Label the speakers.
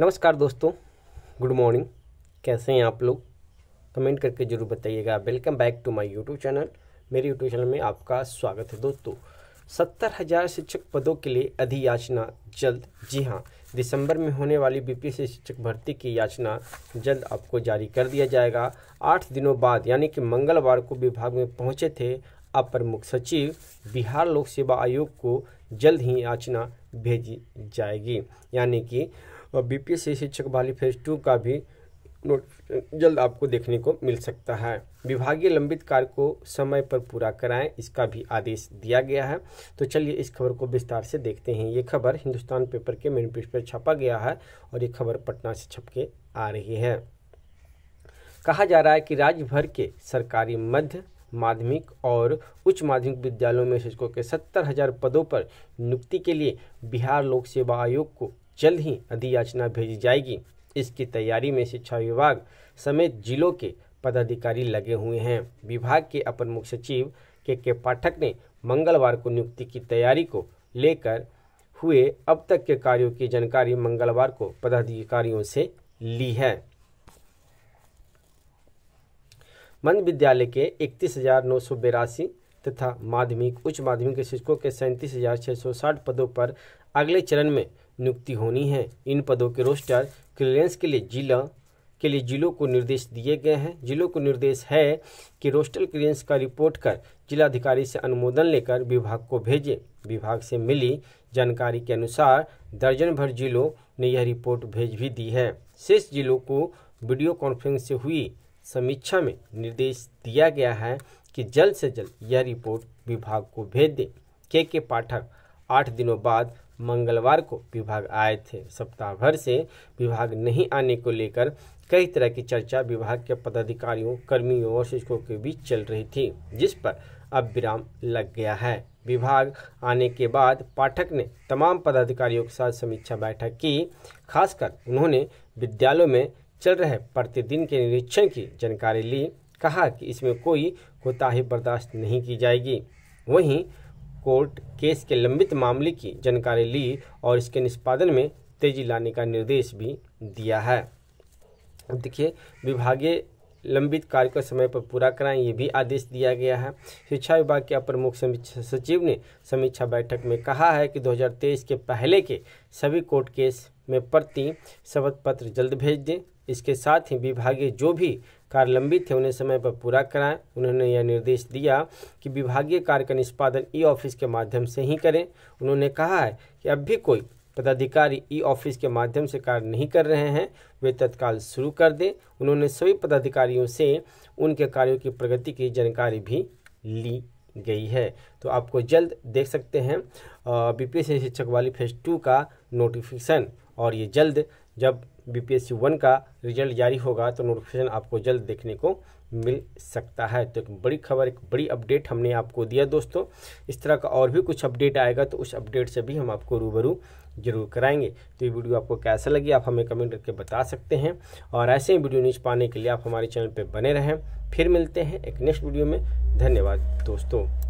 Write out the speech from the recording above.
Speaker 1: नमस्कार दोस्तों good morning कैसे हैं आप लोग कमेंट करके ज़रूर बताइएगा welcome back to my YouTube channel मेरे यूट्यूब चैनल में आपका स्वागत है दोस्तों सत्तर हज़ार शिक्षक पदों के लिए अधियाचना जल्द जी हाँ दिसंबर में होने वाली बीपीएससी शिक्षक भर्ती की याचना जल्द आपको जारी कर दिया जाएगा आठ दिनों बाद यानी कि मंगलवार को विभाग में पहुँचे थे अपर मुख्य सचिव बिहार लोक सेवा आयोग को जल्द ही याचना भेजी जाएगी यानी कि और बीपीएससी शिक्षक बहाली फेज टू का भी नोट जल्द आपको देखने को मिल सकता है विभागीय लंबित कार्य को समय पर पूरा कराएं इसका भी आदेश दिया गया है तो चलिए इस खबर को विस्तार से देखते हैं ये खबर हिंदुस्तान पेपर के मेन पेज पर छापा गया है और ये खबर पटना से छप के आ रही है कहा जा रहा है कि राज्य भर के सरकारी मध्य माध्यमिक और उच्च माध्यमिक विद्यालयों में शिक्षकों के सत्तर हजार पदों पर नियुक्ति के लिए बिहार लोक सेवा आयोग को जल्द ही अधियाचना भेजी जाएगी इसकी तैयारी में शिक्षा विभाग समेत जिलों के पदाधिकारी लगे हुए हैं विभाग के अपर मुख्य सचिव के के पाठक ने मंगलवार को नियुक्ति की तैयारी को लेकर हुए अब तक के कार्यों की जानकारी मंगलवार को पदाधिकारियों से ली है मध्य विद्यालय के इकतीस हजार नौ सौ बेरासी तथा माध्यमिक उच्च माध्यमिक शिक्षकों के सैंतीस हजार छह सौ साठ पदों पर अगले चरण में नियुक्ति होनी है इन पदों के रोस्टर क्लियरेंस के लिए जिला के लिए जिलों को निर्देश दिए गए हैं जिलों को निर्देश है कि रोस्टर क्लियरेंस का रिपोर्ट कर जिलाधिकारी से अनुमोदन लेकर विभाग को भेजें विभाग से मिली जानकारी के अनुसार दर्जन भर जिलों ने यह रिपोर्ट भेज भी दी है शेष जिलों को वीडियो कॉन्फ्रेंस से हुई समीक्षा में निर्देश दिया गया है कि जल्द से जल्द यह रिपोर्ट विभाग को भेज दें के के पाठक आठ दिनों बाद मंगलवार को विभाग आए थे सप्ताह भर से विभाग नहीं आने को लेकर कई तरह की चर्चा विभाग के पदाधिकारियों कर्मियों और शिक्षकों के बीच चल रही थी जिस पर अब विराम लग गया है विभाग आने के बाद पाठक ने तमाम पदाधिकारियों के साथ समीक्षा बैठक की खासकर उन्होंने विद्यालयों में चल रहे प्रतिदिन के निरीक्षण की जानकारी ली कहा कि इसमें कोई कोताही बर्दाश्त नहीं की जाएगी वहीं कोर्ट केस के लंबित मामले की जानकारी ली और इसके निष्पादन में तेजी लाने का निर्देश भी दिया है देखिए विभागीय लंबित कार्य को समय पर पूरा कराएं ये भी आदेश दिया गया है शिक्षा विभाग के अपर मुख्य सचिव ने समीक्षा बैठक में कहा है कि 2023 के पहले के सभी कोर्ट केस में प्रति शपथ पत्र जल्द भेज दें इसके साथ ही विभागीय जो भी कार्य लंबित थे उन्हें समय पर पूरा कराएं उन्होंने यह निर्देश दिया कि विभागीय कार्य का निष्पादन ई ऑफिस के माध्यम से ही करें उन्होंने कहा है कि अब भी कोई पदाधिकारी ई ऑफिस के माध्यम से कार्य नहीं कर रहे हैं वे तत्काल शुरू कर दें उन्होंने सभी पदाधिकारियों से उनके कार्यों की प्रगति की जानकारी भी ली गई है तो आपको जल्द देख सकते हैं बी पी शिक्षक वाली फेज टू का नोटिफिकेशन और ये जल्द जब बीपीएससी वन का रिजल्ट जारी होगा तो नोटिफिकेशन आपको जल्द देखने को मिल सकता है तो एक बड़ी खबर एक बड़ी अपडेट हमने आपको दिया दोस्तों इस तरह का और भी कुछ अपडेट आएगा तो उस अपडेट से भी हम आपको रूबरू जरूर कराएंगे तो ये वीडियो आपको कैसा लगी आप हमें कमेंट करके बता सकते हैं और ऐसे ही वीडियो न्यूज पाने के लिए आप हमारे चैनल पर बने रहें फिर मिलते हैं एक नेक्स्ट वीडियो में धन्यवाद दोस्तों